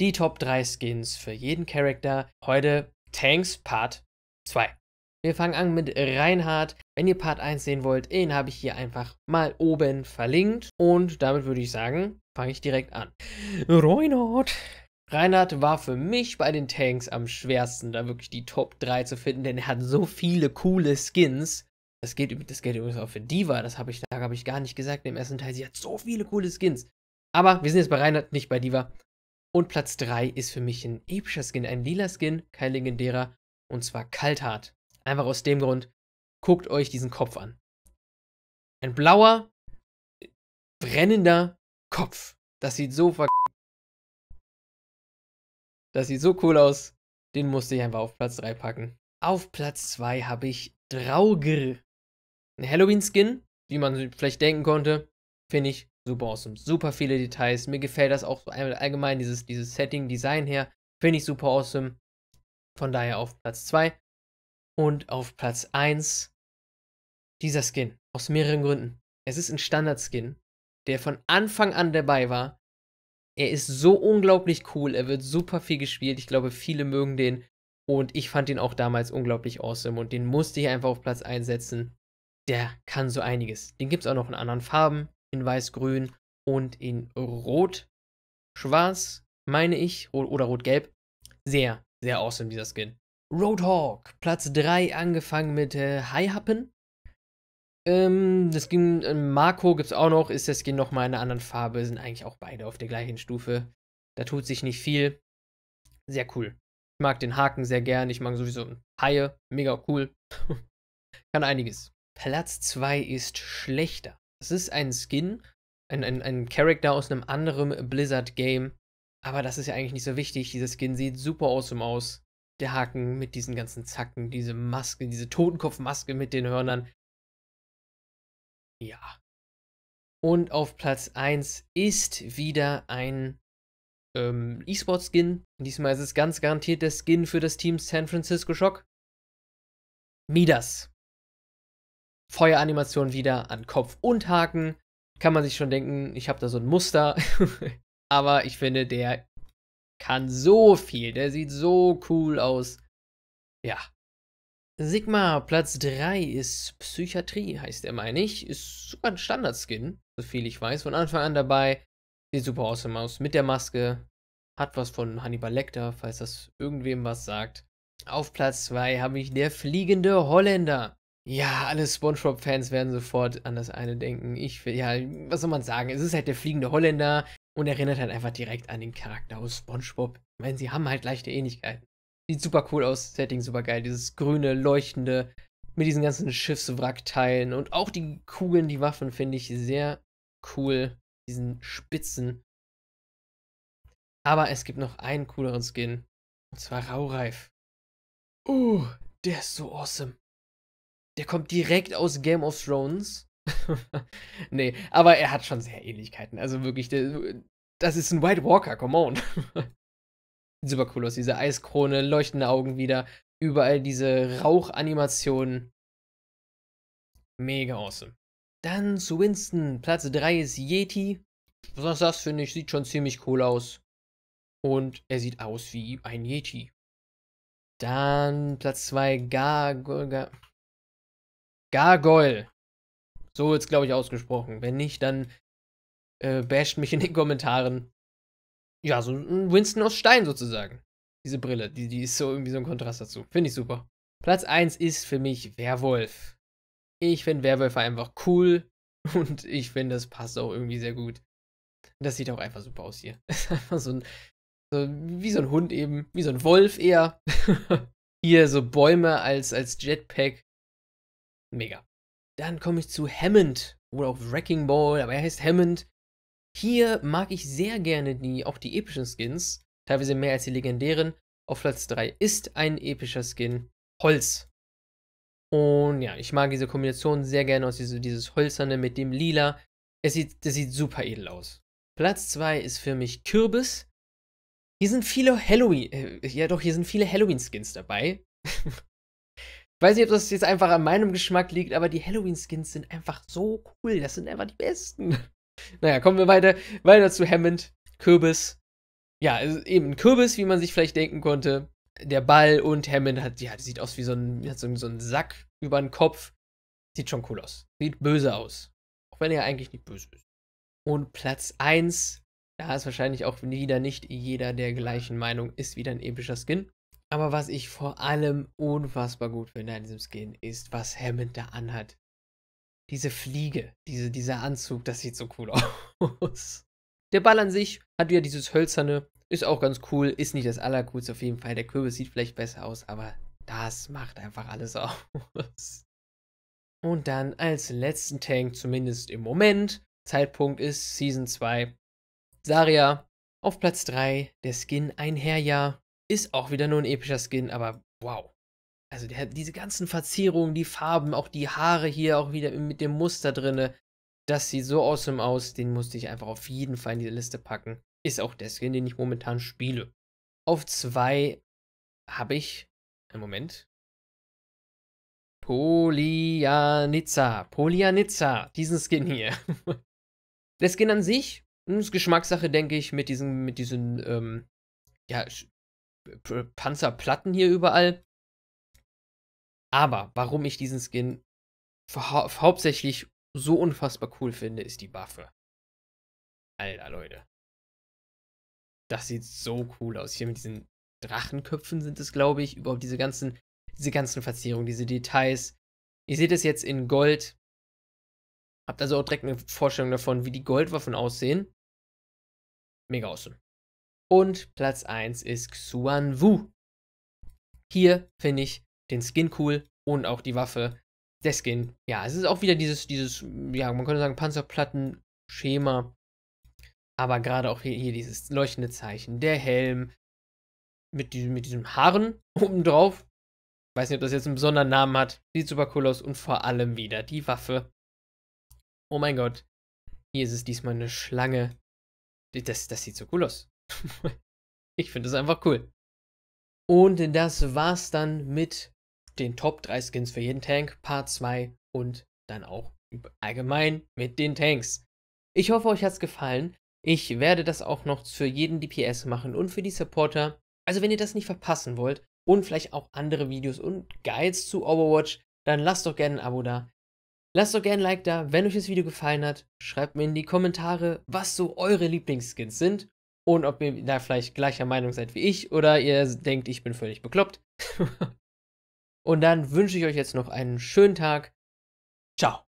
die Top 3 Skins für jeden Charakter. Heute Tanks Part 2. Wir fangen an mit Reinhardt. Wenn ihr Part 1 sehen wollt, den habe ich hier einfach mal oben verlinkt. Und damit würde ich sagen, fange ich direkt an. Reinhardt. Reinhardt war für mich bei den Tanks am schwersten, da wirklich die Top 3 zu finden, denn er hat so viele coole Skins. Das geht, das geht übrigens auch für Diva, das habe ich, da habe ich gar nicht gesagt im ersten Teil. Sie hat so viele coole Skins. Aber wir sind jetzt bei Reinhardt, nicht bei Diva. Und Platz 3 ist für mich ein epischer Skin, ein lila Skin, kein legendärer, und zwar Kalthart. Einfach aus dem Grund, guckt euch diesen Kopf an. Ein blauer, brennender Kopf. Das sieht so ver... Das sieht so cool aus. Den musste ich einfach auf Platz 3 packen. Auf Platz 2 habe ich Draugr. Ein Halloween-Skin, wie man vielleicht denken konnte. Finde ich super awesome. Super viele Details. Mir gefällt das auch allgemein, dieses, dieses Setting, Design her. Finde ich super awesome. Von daher auf Platz 2. Und auf Platz 1 dieser Skin. Aus mehreren Gründen. Es ist ein Standard-Skin, der von Anfang an dabei war. Er ist so unglaublich cool. Er wird super viel gespielt. Ich glaube, viele mögen den. Und ich fand ihn auch damals unglaublich awesome. Und den musste ich einfach auf Platz 1 setzen. Der kann so einiges. Den gibt es auch noch in anderen Farben in Weiß-Grün und in Rot-Schwarz, meine ich, oder Rot-Gelb. Sehr, sehr awesome, dieser Skin. Roadhawk, Platz 3, angefangen mit äh, High Happen. Ähm, das Skin äh, Marco gibt's auch noch, ist der Skin nochmal in einer anderen Farbe, sind eigentlich auch beide auf der gleichen Stufe. Da tut sich nicht viel. Sehr cool. Ich mag den Haken sehr gern, ich mag sowieso Haie, mega cool. Kann einiges. Platz 2 ist schlechter. Es ist ein Skin, ein, ein, ein Charakter aus einem anderen Blizzard-Game. Aber das ist ja eigentlich nicht so wichtig. Dieser Skin sieht super awesome aus. Der Haken mit diesen ganzen Zacken, diese Maske, diese Totenkopfmaske mit den Hörnern. Ja. Und auf Platz 1 ist wieder ein ähm, E-Sport-Skin. Diesmal ist es ganz garantiert der Skin für das Team San Francisco Shock. Midas. Feueranimation wieder an Kopf und Haken. Kann man sich schon denken, ich habe da so ein Muster. Aber ich finde, der kann so viel. Der sieht so cool aus. Ja. Sigma Platz 3 ist Psychiatrie, heißt er, meine ich. Ist sogar ein Standard-Skin, soviel ich weiß. Von Anfang an dabei. Sieht super awesome aus. Mit der Maske. Hat was von Hannibal Lecter, falls das irgendwem was sagt. Auf Platz 2 habe ich der fliegende Holländer. Ja, alle SpongeBob-Fans werden sofort an das eine denken. Ich will, ja, was soll man sagen? Es ist halt der fliegende Holländer und erinnert halt einfach direkt an den Charakter aus SpongeBob. Ich meine, sie haben halt leichte Ähnlichkeiten. Sieht super cool aus, Setting super geil. Dieses grüne, leuchtende, mit diesen ganzen Schiffswrackteilen und auch die Kugeln, die Waffen finde ich sehr cool. Diesen Spitzen. Aber es gibt noch einen cooleren Skin. Und zwar Raureif. Uh, der ist so awesome. Der kommt direkt aus Game of Thrones. nee, aber er hat schon sehr Ähnlichkeiten. Also wirklich, der, das ist ein White Walker, come on. Sieht super cool aus, diese Eiskrone, leuchtende Augen wieder, überall diese Rauchanimationen. Mega awesome. Dann zu Winston. Platz 3 ist Yeti. Was das finde ich, sieht schon ziemlich cool aus. Und er sieht aus wie ein Yeti. Dann Platz 2 Gargoyle. Gargoyle. So es, glaube ich, ausgesprochen. Wenn nicht, dann äh, basht mich in den Kommentaren. Ja, so ein Winston aus Stein sozusagen. Diese Brille, die, die ist so irgendwie so ein Kontrast dazu. Finde ich super. Platz 1 ist für mich Werwolf. Ich finde Werwölfe einfach cool und ich finde, das passt auch irgendwie sehr gut. Das sieht auch einfach super aus hier. Das ist einfach so ein, so wie so ein Hund eben, wie so ein Wolf eher. hier so Bäume als, als Jetpack Mega. Dann komme ich zu Hammond oder auch Wrecking Ball, aber er heißt Hammond. Hier mag ich sehr gerne die, auch die epischen Skins, teilweise mehr als die legendären. Auf Platz 3 ist ein epischer Skin Holz. Und ja, ich mag diese Kombination sehr gerne aus diese, dieses Holzerne mit dem Lila. Es sieht, das sieht super edel aus. Platz 2 ist für mich Kürbis. Hier sind viele Halloween, äh, ja doch, hier sind viele Halloween-Skins dabei. weiß nicht, ob das jetzt einfach an meinem Geschmack liegt, aber die Halloween-Skins sind einfach so cool. Das sind einfach die besten. Naja, kommen wir weiter, weiter zu Hammond, Kürbis. Ja, also eben Kürbis, wie man sich vielleicht denken konnte. Der Ball und Hammond hat, ja, sieht aus wie so ein, hat so, so ein Sack über den Kopf. Sieht schon cool aus. Sieht böse aus. Auch wenn er eigentlich nicht böse ist. Und Platz 1, da ist wahrscheinlich auch wieder nicht jeder der gleichen Meinung, ist wieder ein epischer Skin. Aber was ich vor allem unfassbar gut finde an diesem Skin, ist, was Hammond da anhat. Diese Fliege, diese, dieser Anzug, das sieht so cool aus. Der Ball an sich hat wieder dieses hölzerne, ist auch ganz cool, ist nicht das Allercoolste auf jeden Fall. Der Kürbis sieht vielleicht besser aus, aber das macht einfach alles aus. Und dann als letzten Tank, zumindest im Moment, Zeitpunkt ist Season 2, Saria auf Platz 3, der Skin Einherjahr ist auch wieder nur ein epischer Skin, aber wow. Also der, diese ganzen Verzierungen, die Farben, auch die Haare hier, auch wieder mit dem Muster drinne. Das sieht so awesome aus. Den musste ich einfach auf jeden Fall in diese Liste packen. Ist auch der Skin, den ich momentan spiele. Auf zwei habe ich. Einen Moment. Polianitza. Polianitza. Diesen Skin hier. der Skin an sich hm, ist Geschmackssache, denke ich, mit diesen, mit diesen ähm, ja, Panzerplatten hier überall. Aber warum ich diesen Skin hau hauptsächlich so unfassbar cool finde, ist die Waffe. Alter, Leute. Das sieht so cool aus. Hier mit diesen Drachenköpfen sind es, glaube ich. Überhaupt diese ganzen, diese ganzen Verzierungen, diese Details. Ihr seht es jetzt in Gold. Habt also auch direkt eine Vorstellung davon, wie die Goldwaffen aussehen. Mega awesome. Und Platz 1 ist Xuan Wu. Hier finde ich den Skin cool und auch die Waffe. Der Skin, ja, es ist auch wieder dieses, dieses, ja, man könnte sagen, Panzerplatten-Schema. Aber gerade auch hier, hier, dieses leuchtende Zeichen, der Helm mit diesem, mit diesem Haaren obendrauf. Weiß nicht, ob das jetzt einen besonderen Namen hat. Sieht super cool aus und vor allem wieder die Waffe. Oh mein Gott, hier ist es diesmal eine Schlange. Das, das sieht so cool aus. ich finde es einfach cool. Und das war's dann mit den Top 3 Skins für jeden Tank, Part 2 und dann auch allgemein mit den Tanks. Ich hoffe, euch hat's gefallen. Ich werde das auch noch für jeden DPS machen und für die Supporter. Also wenn ihr das nicht verpassen wollt und vielleicht auch andere Videos und Guides zu Overwatch, dann lasst doch gerne ein Abo da. Lasst doch gerne ein Like da, wenn euch das Video gefallen hat. Schreibt mir in die Kommentare, was so eure Lieblingsskins sind und ob ihr da vielleicht gleicher Meinung seid wie ich oder ihr denkt, ich bin völlig bekloppt. und dann wünsche ich euch jetzt noch einen schönen Tag. Ciao.